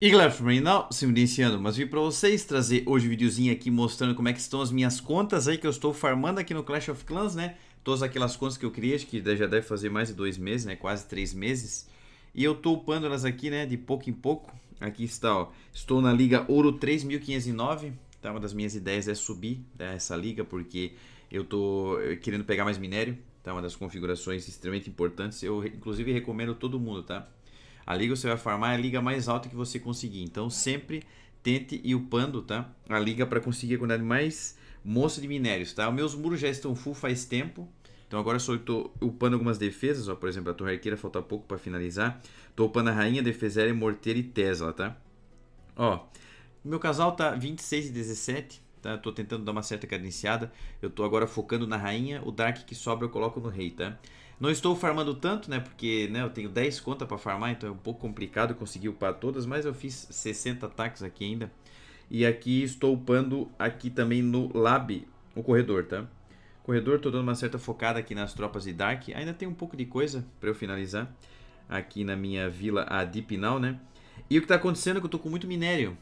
E galera, não se me iniciando, mas vim para vocês trazer hoje um videozinho aqui mostrando como é que estão as minhas contas aí que eu estou farmando aqui no Clash of Clans, né? Todas aquelas contas que eu criei, acho que já deve fazer mais de dois meses, né? Quase três meses. E eu estou upando elas aqui, né? De pouco em pouco. Aqui está, ó. Estou na liga Ouro 3509, tá? Uma das minhas ideias é subir né? essa liga porque eu estou eh, querendo pegar mais minério, tá? Uma das configurações extremamente importantes. Eu, inclusive, recomendo todo mundo, tá? A liga você vai farmar é a liga mais alta que você conseguir. Então sempre tente ir upando, tá? A liga para conseguir a quantidade mais moça de minérios, tá? Os meus muros já estão full faz tempo. Então agora só estou upando algumas defesas, ó, por exemplo, a torre arqueira falta pouco para finalizar. Estou upando a rainha, defesa aérea, e Tesla, tá? Ó, meu casal tá 26 e 17, tá? Tô tentando dar uma certa cadenciada. Eu tô agora focando na rainha, o dark que sobra eu coloco no rei, tá? Não estou farmando tanto, né? Porque né, eu tenho 10 contas para farmar, então é um pouco complicado conseguir upar todas, mas eu fiz 60 ataques aqui ainda. E aqui estou upando aqui também no lab, o corredor, tá? Corredor, tô dando uma certa focada aqui nas tropas de Dark. Ainda tem um pouco de coisa para eu finalizar aqui na minha vila, a né? E o que está acontecendo é que eu estou com muito minério.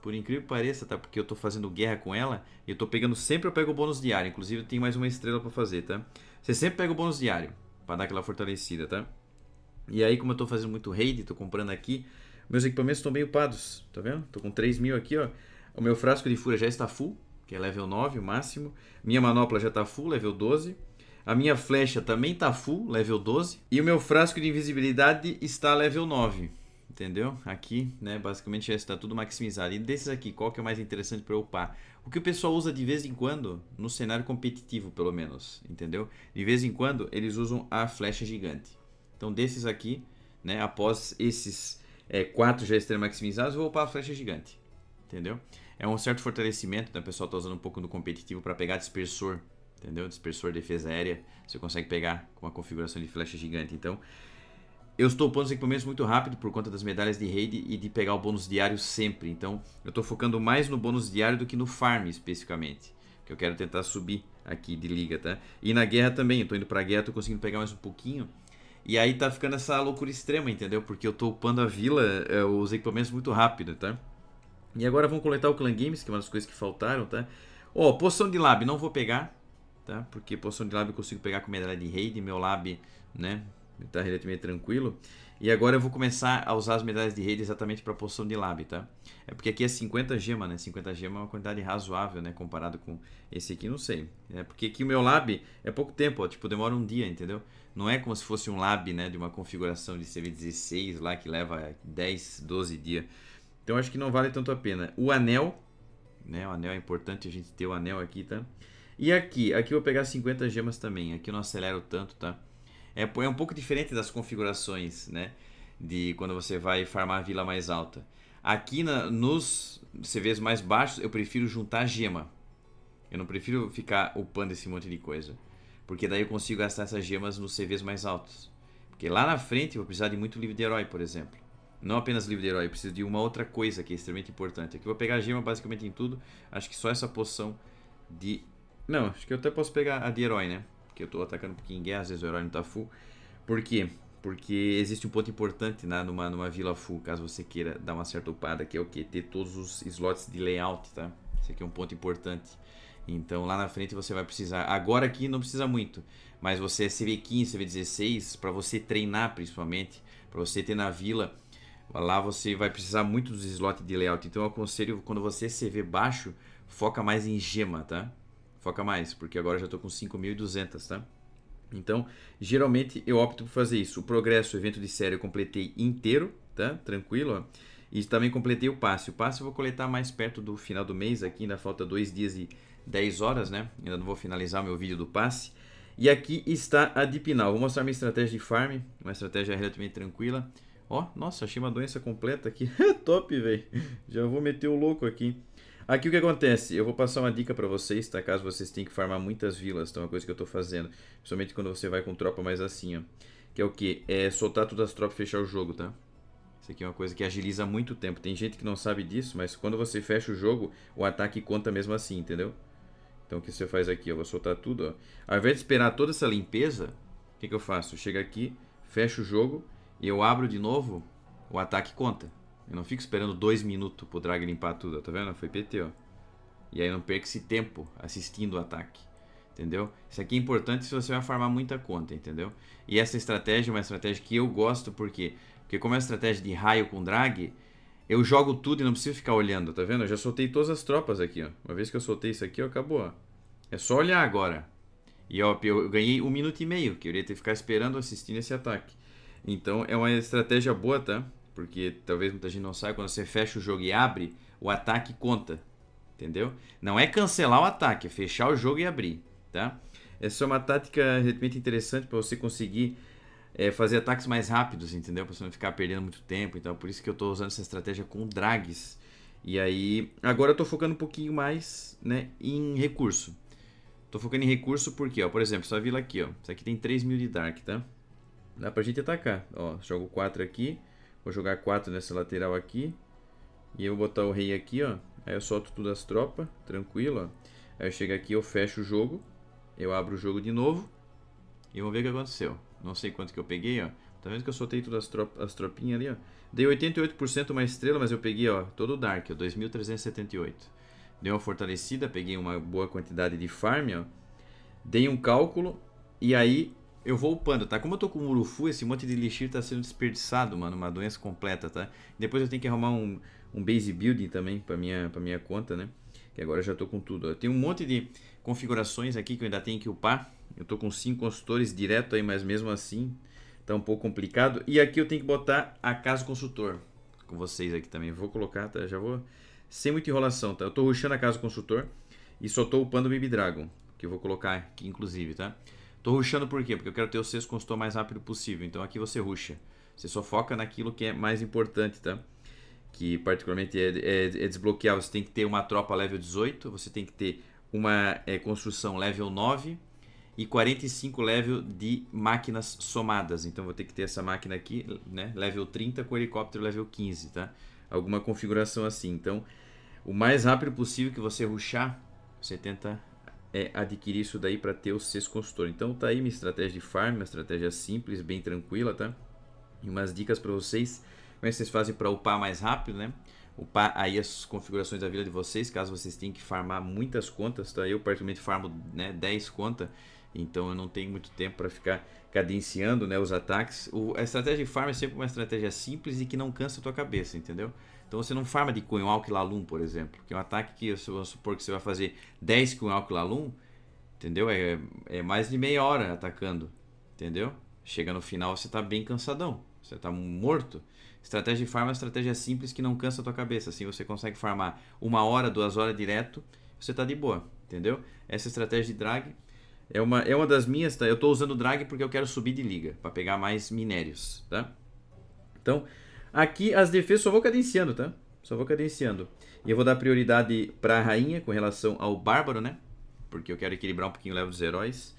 Por incrível que pareça, tá? Porque eu estou fazendo guerra com ela e eu estou pegando sempre, eu pego o bônus diário. Inclusive, eu tenho mais uma estrela para fazer, tá? Você sempre pega o bônus diário para dar aquela fortalecida, tá? E aí, como eu tô fazendo muito raid, tô comprando aqui, meus equipamentos estão meio upados, tá vendo? Tô com 3 mil aqui, ó. O meu frasco de fúria já está full, que é level 9, o máximo. Minha manopla já tá full, level 12. A minha flecha também tá full, level 12. E o meu frasco de invisibilidade está level 9. Entendeu? Aqui, né, basicamente já está tudo maximizado. E desses aqui, qual que é o mais interessante para upar? O que o pessoal usa de vez em quando, no cenário competitivo pelo menos, entendeu? De vez em quando, eles usam a flecha gigante. Então desses aqui, né, após esses é, quatro já estarem maximizados, eu vou upar a flecha gigante, entendeu? É um certo fortalecimento, né, o pessoal está usando um pouco no competitivo para pegar dispersor, entendeu? Dispersor, defesa aérea, você consegue pegar com uma configuração de flecha gigante, então eu estou pondo os equipamentos muito rápido por conta das medalhas de raid e de pegar o bônus diário sempre. Então, eu estou focando mais no bônus diário do que no farm especificamente. Que eu quero tentar subir aqui de liga, tá? E na guerra também, eu tô indo pra guerra, tô conseguindo pegar mais um pouquinho. E aí tá ficando essa loucura extrema, entendeu? Porque eu tô upando a vila, é, os equipamentos muito rápido, tá? E agora vamos coletar o Clan Games, que é uma das coisas que faltaram, tá? Ó, oh, poção de lab não vou pegar, tá? Porque poção de lab eu consigo pegar com medalha de raid, meu lab, né? Tá relativamente tranquilo. E agora eu vou começar a usar as medalhas de rede exatamente para a de lab, tá? É porque aqui é 50 gema, né? 50 gema é uma quantidade razoável, né? Comparado com esse aqui, não sei. É porque aqui o meu lab é pouco tempo, ó. Tipo, demora um dia, entendeu? Não é como se fosse um lab, né? De uma configuração de CV16 lá que leva 10, 12 dias. Então acho que não vale tanto a pena. O anel, né? O anel é importante a gente ter o anel aqui, tá? E aqui, aqui eu vou pegar 50 gemas também. Aqui eu não acelero tanto, Tá? É, é um pouco diferente das configurações, né? De quando você vai farmar a vila mais alta. Aqui na, nos CVs mais baixos, eu prefiro juntar gema. Eu não prefiro ficar upando esse monte de coisa. Porque daí eu consigo gastar essas gemas nos CVs mais altos. Porque lá na frente eu vou precisar de muito livro de herói, por exemplo. Não apenas livro de herói, eu preciso de uma outra coisa que é extremamente importante. Aqui eu vou pegar gema basicamente em tudo. Acho que só essa poção de... Não, acho que eu até posso pegar a de herói, né? porque eu estou atacando um pouquinho em guerra, às vezes o herói não tá full. Por quê? Porque existe um ponto importante né, numa, numa vila full, caso você queira dar uma certa upada, que é o que? Ter todos os slots de layout, tá? Isso aqui é um ponto importante. Então lá na frente você vai precisar. Agora aqui não precisa muito, mas você é CV15, CV16, para você treinar principalmente, para você ter na vila, lá você vai precisar muito dos slots de layout. Então eu aconselho quando você é CV baixo, foca mais em gema, tá? foca mais, porque agora já estou com 5.200, tá? Então, geralmente eu opto por fazer isso. O progresso, o evento de série, eu completei inteiro, tá? Tranquilo, ó. E também completei o passe. O passe eu vou coletar mais perto do final do mês, aqui ainda falta dois dias e 10 horas, né? Ainda não vou finalizar meu vídeo do passe. E aqui está a Dipinal. Vou mostrar minha estratégia de farm, uma estratégia relativamente tranquila. Ó, nossa, achei uma doença completa aqui. Top, velho. Já vou meter o louco aqui. Aqui o que acontece? Eu vou passar uma dica para vocês, tá? Caso vocês tenham que farmar muitas vilas, então é uma coisa que eu tô fazendo. Principalmente quando você vai com tropa mais assim, ó. Que é o que? É soltar todas as tropas e fechar o jogo, tá? Isso aqui é uma coisa que agiliza muito tempo. Tem gente que não sabe disso, mas quando você fecha o jogo, o ataque conta mesmo assim, entendeu? Então o que você faz aqui? Eu vou soltar tudo, ó. Ao invés de esperar toda essa limpeza, o que, que eu faço? Chega aqui, fecho o jogo e eu abro de novo, o ataque conta. Eu não fico esperando dois minutos pro drag limpar tudo, tá vendo? Foi PT, ó. E aí não perca esse tempo assistindo o ataque, entendeu? Isso aqui é importante se você vai farmar muita conta, entendeu? E essa estratégia é uma estratégia que eu gosto, porque Porque como é uma estratégia de raio com drag, eu jogo tudo e não preciso ficar olhando, tá vendo? Eu já soltei todas as tropas aqui, ó. Uma vez que eu soltei isso aqui, ó, acabou, ó. É só olhar agora. E ó, eu ganhei um minuto e meio, que eu ia ter que ficar esperando assistindo esse ataque. Então é uma estratégia boa, tá? porque talvez muita gente não saiba, quando você fecha o jogo e abre, o ataque conta, entendeu? Não é cancelar o ataque, é fechar o jogo e abrir, tá? Essa é uma tática realmente interessante para você conseguir é, fazer ataques mais rápidos, entendeu? Para você não ficar perdendo muito tempo, então por isso que eu estou usando essa estratégia com drags. E aí, agora eu estou focando um pouquinho mais né, em recurso. Estou focando em recurso porque, ó, por exemplo, essa vila aqui, ó, isso aqui tem 3 mil de Dark, tá? Dá pra gente atacar, ó, jogo 4 aqui, Vou jogar 4 nessa lateral aqui. E eu vou botar o rei aqui, ó. Aí eu solto todas as tropas, tranquilo, ó. Aí eu chego aqui, eu fecho o jogo. Eu abro o jogo de novo. E vamos ver o que aconteceu. Não sei quanto que eu peguei, ó. Tá vendo que eu soltei todas as, trop as tropinhas ali, ó. Dei 88% uma estrela, mas eu peguei, ó, todo o Dark, ó, 2378. Dei uma fortalecida, peguei uma boa quantidade de farm, ó. Dei um cálculo e aí eu vou upando, tá? Como eu tô com urufu, esse monte de lixir tá sendo desperdiçado, mano. Uma doença completa, tá? Depois eu tenho que arrumar um, um base building também pra minha, pra minha conta, né? Que agora eu já tô com tudo. Eu tenho um monte de configurações aqui que eu ainda tenho que upar. Eu tô com 5 consultores direto aí, mas mesmo assim tá um pouco complicado. E aqui eu tenho que botar a casa consultor com vocês aqui também. Vou colocar, tá? Já vou... Sem muita enrolação, tá? Eu tô rushando a casa consultor e só tô upando o Baby Dragon, que eu vou colocar aqui inclusive, Tá? Tô ruxando por quê? Porque eu quero ter o sexto consultor mais rápido possível. Então aqui você ruxa. Você só foca naquilo que é mais importante, tá? Que particularmente é, é, é desbloquear. Você tem que ter uma tropa level 18, você tem que ter uma é, construção level 9 e 45 level de máquinas somadas. Então vou ter que ter essa máquina aqui, né? Level 30 com helicóptero level 15, tá? Alguma configuração assim. Então, o mais rápido possível que você ruxar, você tenta é, adquirir isso daí para ter o sexto consultor. Então tá aí minha estratégia de farm, uma estratégia simples, bem tranquila, tá? E umas dicas para vocês, como é que vocês fazem para upar mais rápido, né? Upar aí as configurações da vila de vocês, caso vocês tenham que farmar muitas contas, tá? Eu particularmente farmo né, 10 contas, então eu não tenho muito tempo para ficar cadenciando né, os ataques. O, a estratégia de farm é sempre uma estratégia simples e que não cansa a tua cabeça, entendeu? Então você não farma de Cunhal lalum, por exemplo, que é um ataque que, vamos supor que você vai fazer 10 Cunhal lalum, entendeu? É, é mais de meia hora atacando, entendeu? Chega no final você está bem cansadão, você está morto. Estratégia de farm é uma estratégia simples que não cansa a tua cabeça. Assim você consegue farmar uma hora, duas horas direto, você está de boa, entendeu? Essa estratégia de drag é uma, é uma das minhas, tá? Eu estou usando drag porque eu quero subir de liga, para pegar mais minérios, tá? Então, Aqui as defesas só vou cadenciando, tá? Só vou cadenciando. E eu vou dar prioridade para a rainha com relação ao bárbaro, né? Porque eu quero equilibrar um pouquinho o level dos heróis.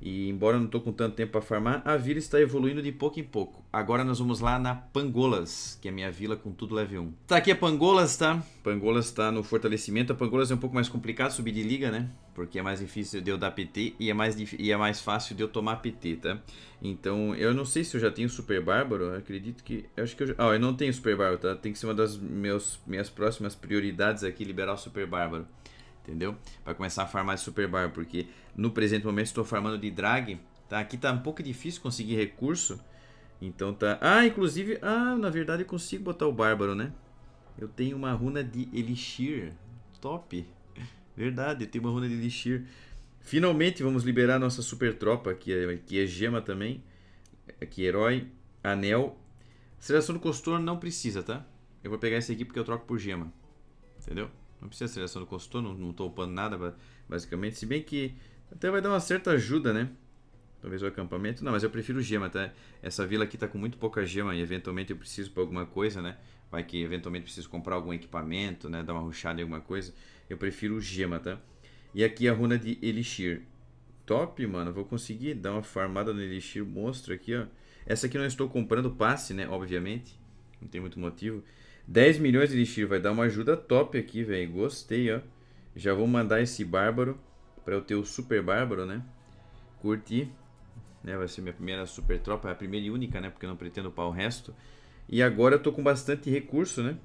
E embora eu não estou com tanto tempo para farmar, a vila está evoluindo de pouco em pouco. Agora nós vamos lá na Pangolas, que é a minha vila com tudo level 1. Tá aqui a Pangolas, tá? Pangolas está no fortalecimento. A Pangolas é um pouco mais complicado subir de liga, né? Porque é mais difícil de eu dar PT e é mais, e é mais fácil de eu tomar PT, tá? Então, eu não sei se eu já tenho Super Bárbaro. Eu acredito que... Eu acho que eu já... Ah, eu não tenho Super Bárbaro, tá? Tem que ser uma das meus, minhas próximas prioridades aqui, liberar o Super Bárbaro entendeu? Para começar a farmar de super bar, porque no presente momento estou farmando de drag, tá? Aqui tá um pouco difícil conseguir recurso, então tá... Ah, inclusive, ah, na verdade eu consigo botar o bárbaro, né? Eu tenho uma runa de elixir, top! Verdade, eu tenho uma runa de elixir. Finalmente vamos liberar nossa super tropa, que é, que é gema também, aqui é herói, anel. Seleção do costor não precisa, tá? Eu vou pegar esse aqui porque eu troco por gema, entendeu? Não precisa seleção do consultor, não, não tô upando nada, basicamente. Se bem que até vai dar uma certa ajuda, né? Talvez o acampamento. Não, mas eu prefiro gema, tá? Essa vila aqui tá com muito pouca gema e eventualmente eu preciso pra alguma coisa, né? Vai que eventualmente preciso comprar algum equipamento, né? Dar uma ruxada em alguma coisa. Eu prefiro gema, tá? E aqui a runa de Elixir. Top, mano. Vou conseguir dar uma farmada no Elixir monstro aqui, ó. Essa aqui não estou comprando passe, né? Obviamente. Não tem muito motivo. 10 milhões de tiro, vai dar uma ajuda top aqui, velho. Gostei, ó. Já vou mandar esse bárbaro para eu ter o super bárbaro, né? Curti. Né? Vai ser minha primeira super tropa, é a primeira e única, né? Porque eu não pretendo upar o resto. E agora eu tô com bastante recurso, né?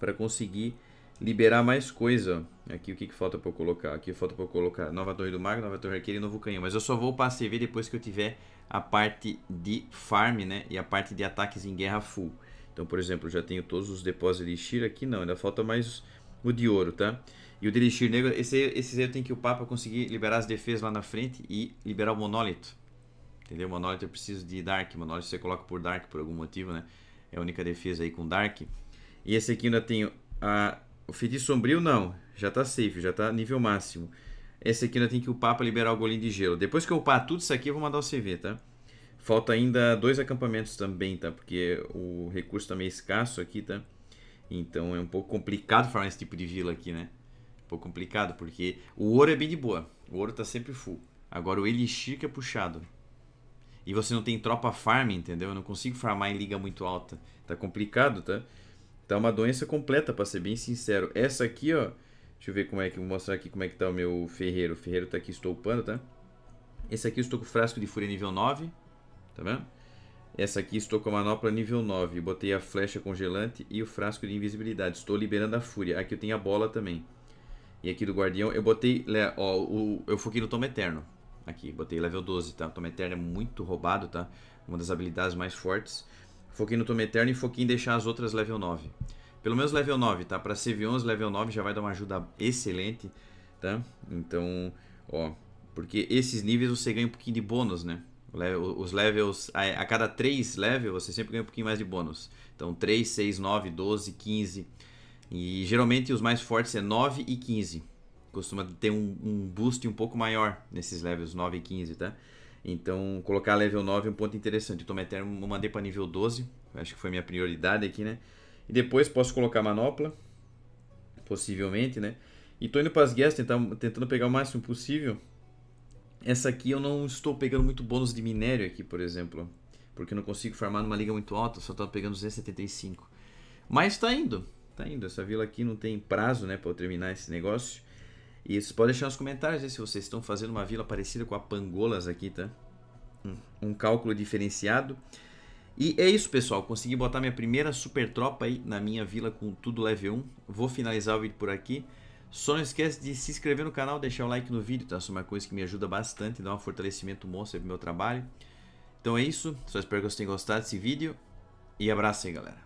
Para conseguir liberar mais coisa, Aqui o que, que falta para eu colocar? Aqui falta para eu colocar nova torre do mago, nova torre arqueira e novo canhão. Mas eu só vou upar a CV depois que eu tiver a parte de farm, né? E a parte de ataques em guerra full. Então, por exemplo, já tenho todos os depósitos de Elixir aqui. Não, ainda falta mais o de ouro, tá? E o de Elixir negro, esse, esse aí eu tenho que o Papa conseguir liberar as defesas lá na frente e liberar o monólito. Entendeu? O monólito eu preciso de Dark. O monólito você coloca por Dark por algum motivo, né? É a única defesa aí com Dark. E esse aqui ainda tenho a... O feitiço sombrio não, já tá safe, já tá nível máximo. Esse aqui ainda tem que o Papa liberar o golinho de gelo. Depois que eu upar tudo isso aqui, eu vou mandar o CV, tá? Falta ainda dois acampamentos também, tá? Porque o recurso também tá é escasso aqui, tá? Então é um pouco complicado falar esse tipo de vila aqui, né? Um pouco complicado, porque o ouro é bem de boa. O ouro tá sempre full. Agora o elixir que é puxado. E você não tem tropa farm, entendeu? Eu não consigo farmar em liga muito alta. Tá complicado, tá? Tá uma doença completa, pra ser bem sincero. Essa aqui, ó. Deixa eu ver como é que... Vou mostrar aqui como é que tá o meu ferreiro. O ferreiro tá aqui estoupando, tá? Esse aqui eu estou com frasco de fúria nível 9. Tá vendo? Essa aqui estou com a manopla nível 9. Botei a flecha congelante e o frasco de invisibilidade. Estou liberando a fúria. Aqui eu tenho a bola também. E aqui do guardião eu botei... Ó, o, eu foquei no tom Eterno. Aqui, botei level 12, tá? O Toma Eterno é muito roubado, tá? Uma das habilidades mais fortes. Foquei no tom Eterno e foquei em deixar as outras level 9. Pelo menos level 9, tá? Pra CV11, level 9 já vai dar uma ajuda excelente, tá? Então, ó... Porque esses níveis você ganha um pouquinho de bônus, né? Os levels, a cada 3 levels você sempre ganha um pouquinho mais de bônus. Então 3, 6, 9, 12, 15. E geralmente os mais fortes é 9 e 15. Costuma ter um, um boost um pouco maior nesses levels 9 e 15, tá? Então colocar level 9 é um ponto interessante. Eu tô metendo, mandei para nível 12, acho que foi minha prioridade aqui, né? E depois posso colocar manopla, possivelmente, né? E tô indo para as guerras tentando pegar o máximo possível essa aqui eu não estou pegando muito bônus de minério aqui, por exemplo. Porque eu não consigo farmar numa liga muito alta, só estou pegando 275. Mas está indo, está indo. Essa vila aqui não tem prazo, né, para eu terminar esse negócio. E vocês podem deixar nos comentários aí se vocês estão fazendo uma vila parecida com a Pangolas aqui, tá? Um cálculo diferenciado. E é isso, pessoal. Consegui botar minha primeira super tropa aí na minha vila com tudo level 1. Vou finalizar o vídeo por aqui. Só não esquece de se inscrever no canal, deixar o like no vídeo, tá? Isso é uma coisa que me ajuda bastante, dá um fortalecimento monstro pro meu trabalho. Então é isso, só espero que vocês tenham gostado desse vídeo e abraço aí, galera.